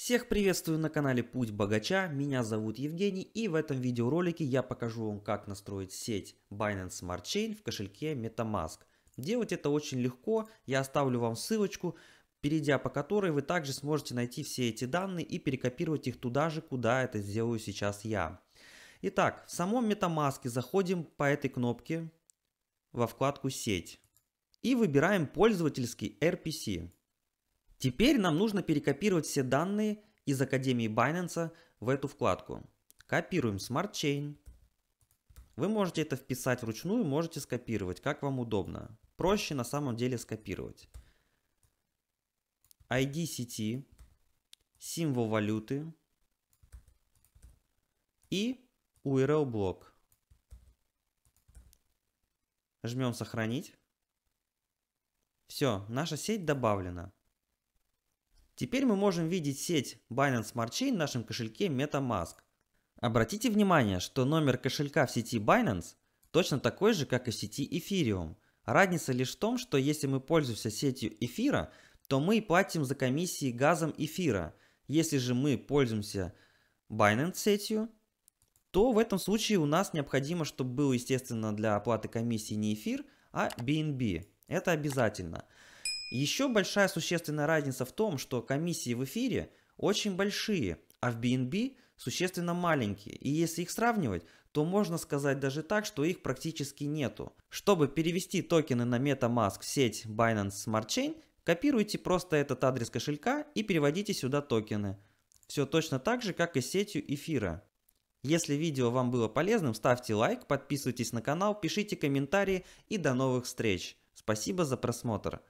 Всех приветствую на канале Путь Богача, меня зовут Евгений и в этом видеоролике я покажу вам как настроить сеть Binance Smart Chain в кошельке MetaMask. Делать это очень легко, я оставлю вам ссылочку, перейдя по которой вы также сможете найти все эти данные и перекопировать их туда же, куда это сделаю сейчас я. Итак, в самом MetaMask заходим по этой кнопке во вкладку «Сеть» и выбираем пользовательский RPC. Теперь нам нужно перекопировать все данные из Академии Binance в эту вкладку. Копируем Smart Chain. Вы можете это вписать вручную, можете скопировать, как вам удобно. Проще на самом деле скопировать. ID сети, символ валюты и URL блок. Жмем сохранить. Все, наша сеть добавлена. Теперь мы можем видеть сеть Binance Smart Chain в нашем кошельке MetaMask. Обратите внимание, что номер кошелька в сети Binance точно такой же, как и в сети Ethereum. Разница лишь в том, что если мы пользуемся сетью эфира, то мы платим за комиссии газом эфира. Если же мы пользуемся Binance сетью, то в этом случае у нас необходимо, чтобы был, естественно, для оплаты комиссии не эфир, а BNB. Это обязательно. Еще большая существенная разница в том, что комиссии в эфире очень большие, а в BNB существенно маленькие. И если их сравнивать, то можно сказать даже так, что их практически нету. Чтобы перевести токены на MetaMask в сеть Binance Smart Chain, копируйте просто этот адрес кошелька и переводите сюда токены. Все точно так же, как и с сетью эфира. Если видео вам было полезным, ставьте лайк, подписывайтесь на канал, пишите комментарии и до новых встреч. Спасибо за просмотр.